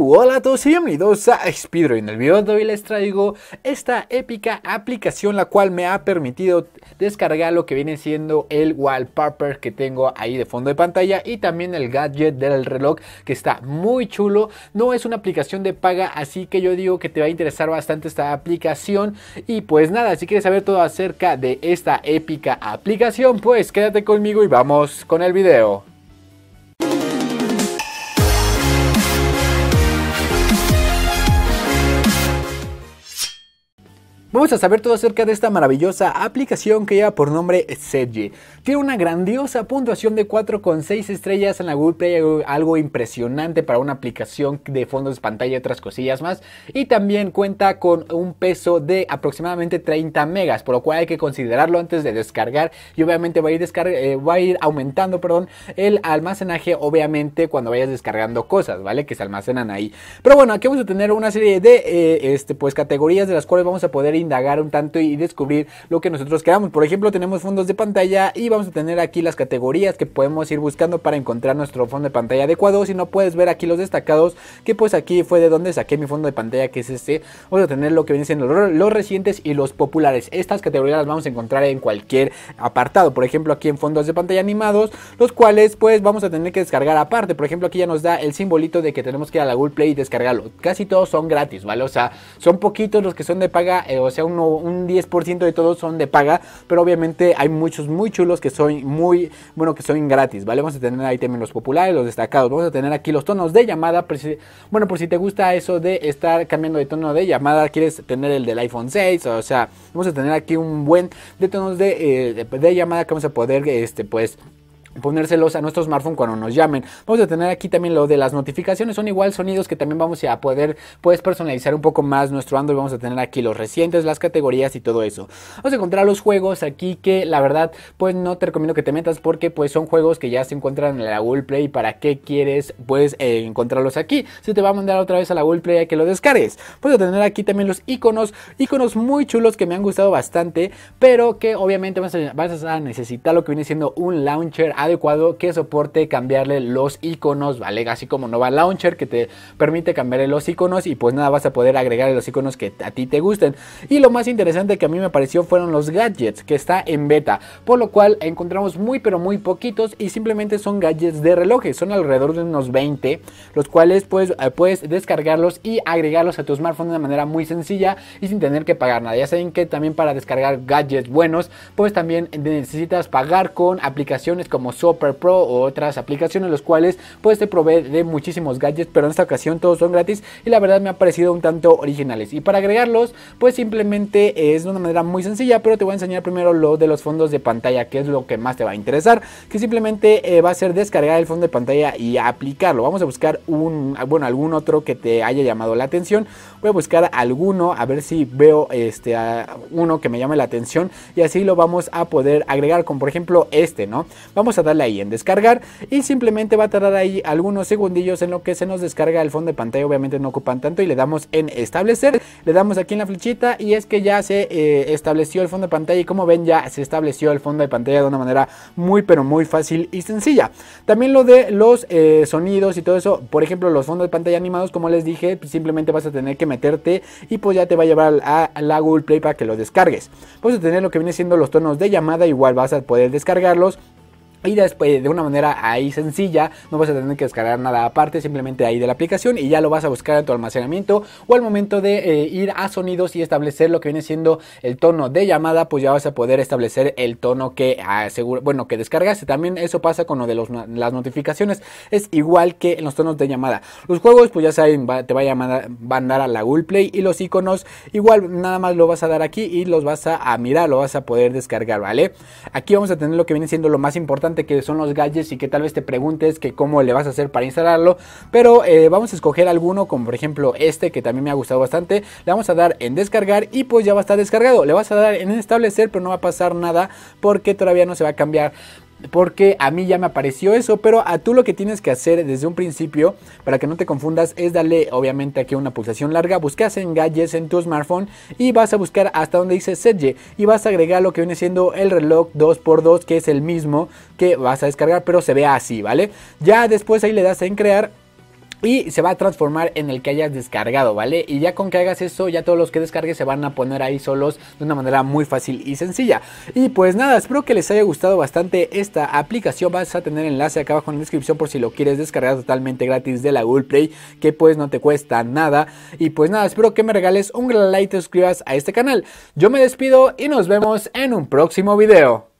hola a todos y bienvenidos a Speedro. En el video de hoy les traigo esta épica aplicación la cual me ha permitido descargar lo que viene siendo el wallpaper que tengo ahí de fondo de pantalla y también el gadget del reloj que está muy chulo. No es una aplicación de paga así que yo digo que te va a interesar bastante esta aplicación y pues nada, si quieres saber todo acerca de esta épica aplicación pues quédate conmigo y vamos con el video. Vamos a saber todo acerca de esta maravillosa aplicación que lleva por nombre SEGI. Tiene una grandiosa puntuación de 4,6 estrellas en la Google Play, algo impresionante para una aplicación de fondos de pantalla y otras cosillas más. Y también cuenta con un peso de aproximadamente 30 megas, por lo cual hay que considerarlo antes de descargar y obviamente va a ir, eh, va a ir aumentando perdón, el almacenaje, obviamente cuando vayas descargando cosas, ¿vale? Que se almacenan ahí. Pero bueno, aquí vamos a tener una serie de eh, este, pues, categorías de las cuales vamos a poder indagar un tanto y descubrir lo que nosotros queramos. Por ejemplo, tenemos fondos de pantalla y vamos a tener aquí las categorías que podemos ir buscando para encontrar nuestro fondo de pantalla adecuado. Si no puedes ver aquí los destacados, que pues aquí fue de donde saqué mi fondo de pantalla, que es este. Vamos a tener lo que viene siendo los recientes y los populares. Estas categorías las vamos a encontrar en cualquier apartado. Por ejemplo, aquí en fondos de pantalla animados, los cuales pues vamos a tener que descargar aparte. Por ejemplo, aquí ya nos da el simbolito de que tenemos que ir a la Google Play y descargarlo. Casi todos son gratis, ¿vale? O sea, son poquitos los que son de paga eh, o sea, un, un 10% de todos son de paga, pero obviamente hay muchos muy chulos que son muy, bueno, que son gratis, ¿vale? Vamos a tener ahí también los populares, los destacados, vamos a tener aquí los tonos de llamada, bueno, por si te gusta eso de estar cambiando de tono de llamada, quieres tener el del iPhone 6, o sea, vamos a tener aquí un buen de tonos de, eh, de llamada que vamos a poder, este, pues, ponérselos a nuestro smartphone cuando nos llamen. Vamos a tener aquí también lo de las notificaciones, son igual sonidos que también vamos a poder pues personalizar un poco más nuestro Android. Vamos a tener aquí los recientes, las categorías y todo eso. Vamos a encontrar los juegos aquí que la verdad pues no te recomiendo que te metas porque pues son juegos que ya se encuentran en la Google Play. ¿Para qué quieres pues eh, encontrarlos aquí? Si te va a mandar otra vez a la Google Play a que lo descargues. Vamos a tener aquí también los iconos, iconos muy chulos que me han gustado bastante, pero que obviamente vas a, necesitar lo que viene siendo un launcher adecuado que soporte cambiarle los iconos, ¿vale? Así como Nova Launcher que te permite cambiarle los iconos y pues nada, vas a poder agregar los iconos que a ti te gusten. Y lo más interesante que a mí me pareció fueron los gadgets que está en beta, por lo cual encontramos muy pero muy poquitos y simplemente son gadgets de relojes, son alrededor de unos 20, los cuales pues eh, puedes descargarlos y agregarlos a tu smartphone de una manera muy sencilla y sin tener que pagar nada. Ya saben que también para descargar gadgets buenos, pues también necesitas pagar con aplicaciones como Super Pro o otras aplicaciones, los cuales pues te provee de muchísimos gadgets, pero en esta ocasión todos son gratis y la verdad me ha parecido un tanto originales. Y para agregarlos, pues simplemente es de una manera muy sencilla, pero te voy a enseñar primero lo de los fondos de pantalla, que es lo que más te va a interesar, que simplemente eh, va a ser descargar el fondo de pantalla y aplicarlo. Vamos a buscar un, bueno, algún otro que te haya llamado la atención. Voy a buscar alguno, a ver si veo este, uno que me llame la atención y así lo vamos a poder agregar, como por ejemplo este, ¿no? Vamos a darle ahí en descargar y simplemente va a tardar ahí algunos segundillos en lo que se nos descarga el fondo de pantalla, obviamente no ocupan tanto y le damos en establecer, le damos aquí en la flechita y es que ya se eh, estableció el fondo de pantalla y como ven ya se estableció el fondo de pantalla de una manera muy pero muy fácil y sencilla. También lo de los eh, sonidos y todo eso, por ejemplo los fondos de pantalla animados como les dije, pues simplemente vas a tener que meterte y pues ya te va a llevar a, la Google Play para que lo descargues. Vas a tener lo que viene siendo los tonos de llamada, igual vas a poder descargarlos y después, de una manera ahí sencilla, no vas a tener que descargar nada aparte, simplemente ahí de la aplicación y ya lo vas a buscar en tu almacenamiento o al momento de eh, ir a sonidos y establecer lo que viene siendo el tono de llamada, pues ya vas a poder establecer el tono que asegura, bueno, que descargaste. También eso pasa con lo de las notificaciones, es igual que en los tonos de llamada. Los juegos, pues ya saben, te va a, llamar, va a dar a la Google Play y los iconos, igual nada más lo vas a dar aquí y los vas a mirar, lo vas a poder descargar, ¿vale? Aquí vamos a tener lo que viene siendo lo más importante que son los gadgets y que tal vez te preguntes que cómo le vas a hacer para instalarlo. Pero eh, vamos a escoger alguno, como por ejemplo este que también me ha gustado bastante. Le vamos a dar en descargar y pues ya va a estar descargado. Le vas a dar en establecer, pero no va a pasar nada porque todavía no se va a cambiar porque a mí ya me apareció eso, pero a tú lo que tienes que hacer desde un principio, para que no te confundas, es darle obviamente aquí una pulsación larga, buscas en Galles en tu smartphone y vas a buscar hasta donde dice setge y vas a agregar lo que viene siendo el reloj 2x2 que es el mismo que vas a descargar, pero se ve así, ¿vale? Ya después ahí le das en crear y se va a transformar en el que hayas descargado, ¿vale? Y ya con que hagas eso, ya todos los que descargues se van a poner ahí solos de una manera muy fácil y sencilla. Y pues nada, espero que les haya gustado bastante esta aplicación. Vas a tener enlace acá abajo en la descripción por si lo quieres descargar totalmente gratis de la Google Play, que pues no te cuesta nada. Y pues nada, espero que me regales un gran like y te suscribas a este canal. Yo me despido y nos vemos en un próximo video.